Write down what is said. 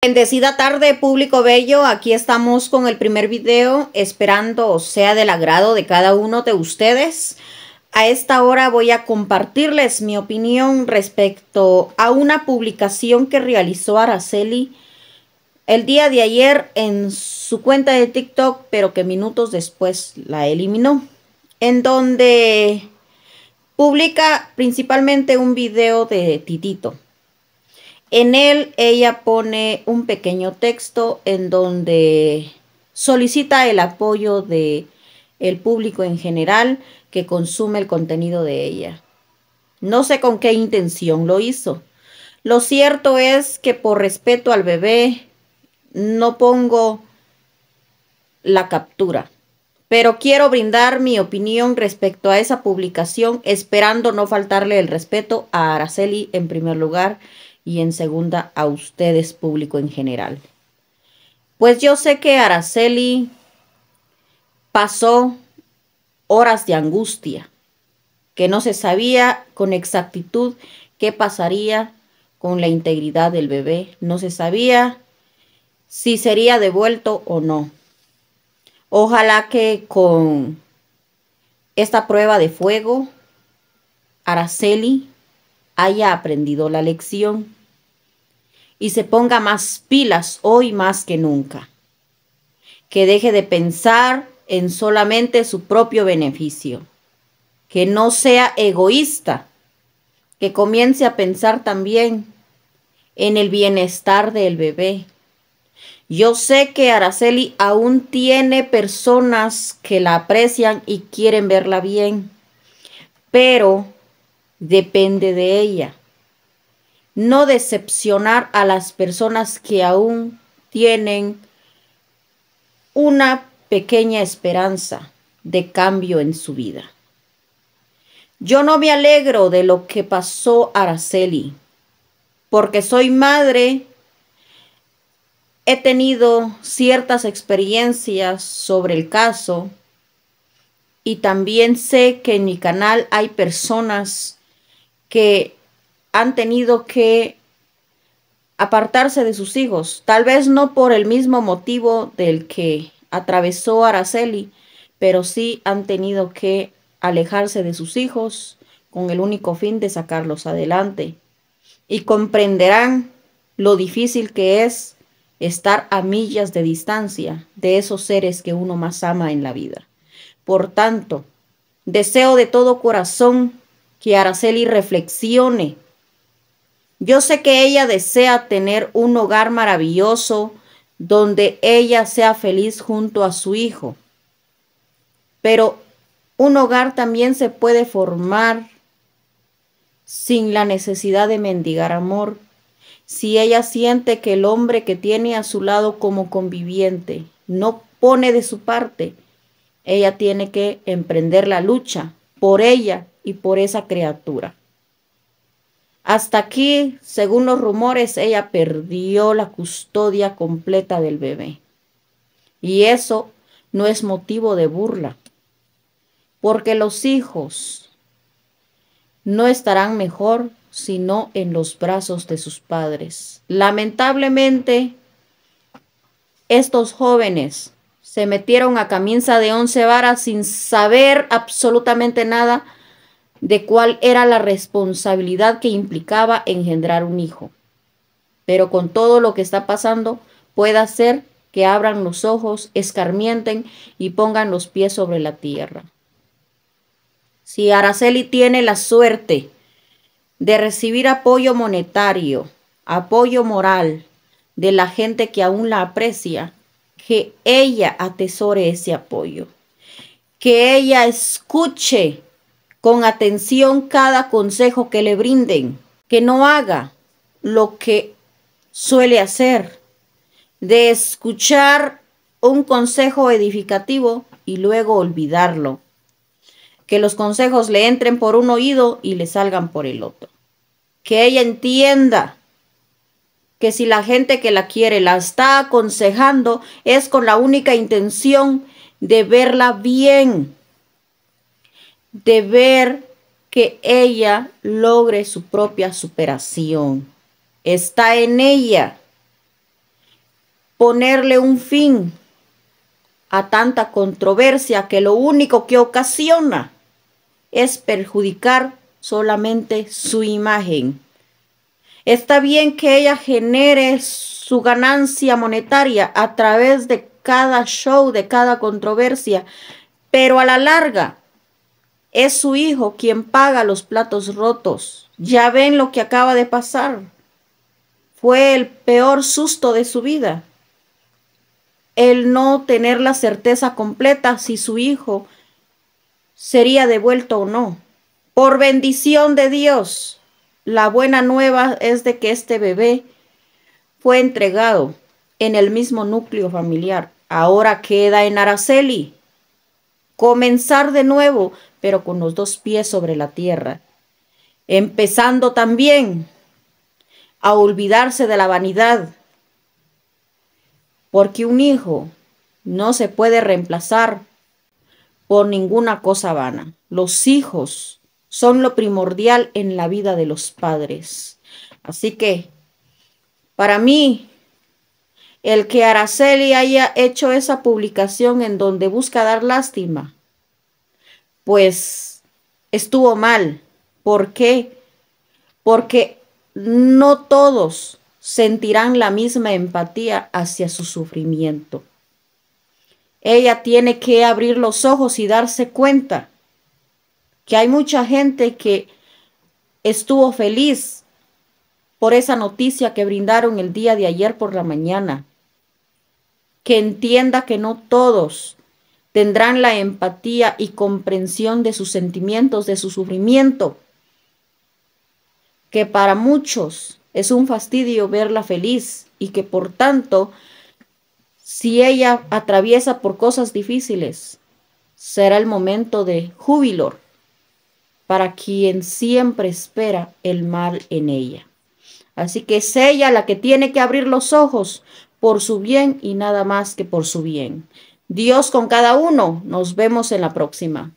Bendecida tarde, público bello. Aquí estamos con el primer video, esperando sea del agrado de cada uno de ustedes. A esta hora voy a compartirles mi opinión respecto a una publicación que realizó Araceli el día de ayer en su cuenta de TikTok, pero que minutos después la eliminó, en donde publica principalmente un video de Titito en él ella pone un pequeño texto en donde solicita el apoyo de el público en general que consume el contenido de ella. No sé con qué intención lo hizo. Lo cierto es que por respeto al bebé no pongo la captura, pero quiero brindar mi opinión respecto a esa publicación esperando no faltarle el respeto a Araceli en primer lugar y en segunda a ustedes, público en general. Pues yo sé que Araceli pasó horas de angustia, que no se sabía con exactitud qué pasaría con la integridad del bebé, no se sabía si sería devuelto o no. Ojalá que con esta prueba de fuego, Araceli haya aprendido la lección y se ponga más pilas hoy más que nunca. Que deje de pensar en solamente su propio beneficio. Que no sea egoísta. Que comience a pensar también en el bienestar del bebé. Yo sé que Araceli aún tiene personas que la aprecian y quieren verla bien, pero depende de ella no decepcionar a las personas que aún tienen una pequeña esperanza de cambio en su vida. Yo no me alegro de lo que pasó a Araceli, porque soy madre, he tenido ciertas experiencias sobre el caso y también sé que en mi canal hay personas que han tenido que apartarse de sus hijos, tal vez no por el mismo motivo del que atravesó Araceli, pero sí han tenido que alejarse de sus hijos con el único fin de sacarlos adelante. Y comprenderán lo difícil que es estar a millas de distancia de esos seres que uno más ama en la vida. Por tanto, deseo de todo corazón que Araceli reflexione yo sé que ella desea tener un hogar maravilloso donde ella sea feliz junto a su hijo. Pero un hogar también se puede formar sin la necesidad de mendigar amor, si ella siente que el hombre que tiene a su lado como conviviente no pone de su parte, ella tiene que emprender la lucha por ella y por esa criatura. Hasta aquí, según los rumores, ella perdió la custodia completa del bebé. Y eso no es motivo de burla, porque los hijos no estarán mejor sino en los brazos de sus padres. Lamentablemente, estos jóvenes se metieron a camisa de once varas sin saber absolutamente nada de cuál era la responsabilidad que implicaba engendrar un hijo. Pero con todo lo que está pasando, pueda ser que abran los ojos, escarmienten y pongan los pies sobre la tierra. Si Araceli tiene la suerte de recibir apoyo monetario, apoyo moral de la gente que aún la aprecia, que ella atesore ese apoyo, que ella escuche con atención cada consejo que le brinden, que no haga lo que suele hacer, de escuchar un consejo edificativo y luego olvidarlo, que los consejos le entren por un oído y le salgan por el otro, que ella entienda que si la gente que la quiere la está aconsejando es con la única intención de verla bien, de ver que ella logre su propia superación. Está en ella ponerle un fin a tanta controversia que lo único que ocasiona es perjudicar solamente su imagen. Está bien que ella genere su ganancia monetaria a través de cada show, de cada controversia, pero a la larga es su hijo quien paga los platos rotos. Ya ven lo que acaba de pasar. Fue el peor susto de su vida. El no tener la certeza completa si su hijo sería devuelto o no. Por bendición de Dios, la buena nueva es de que este bebé fue entregado en el mismo núcleo familiar. Ahora queda en Araceli. Comenzar de nuevo pero con los dos pies sobre la tierra, empezando también a olvidarse de la vanidad, porque un hijo no se puede reemplazar por ninguna cosa vana. Los hijos son lo primordial en la vida de los padres. Así que, para mí, el que Araceli haya hecho esa publicación en donde busca dar lástima, pues estuvo mal. ¿Por qué? Porque no todos sentirán la misma empatía hacia su sufrimiento. Ella tiene que abrir los ojos y darse cuenta que hay mucha gente que estuvo feliz por esa noticia que brindaron el día de ayer por la mañana. Que entienda que no todos Tendrán la empatía y comprensión de sus sentimientos, de su sufrimiento, que para muchos es un fastidio verla feliz y que por tanto, si ella atraviesa por cosas difíciles, será el momento de júbilo para quien siempre espera el mal en ella. Así que es ella la que tiene que abrir los ojos por su bien y nada más que por su bien. Dios con cada uno. Nos vemos en la próxima.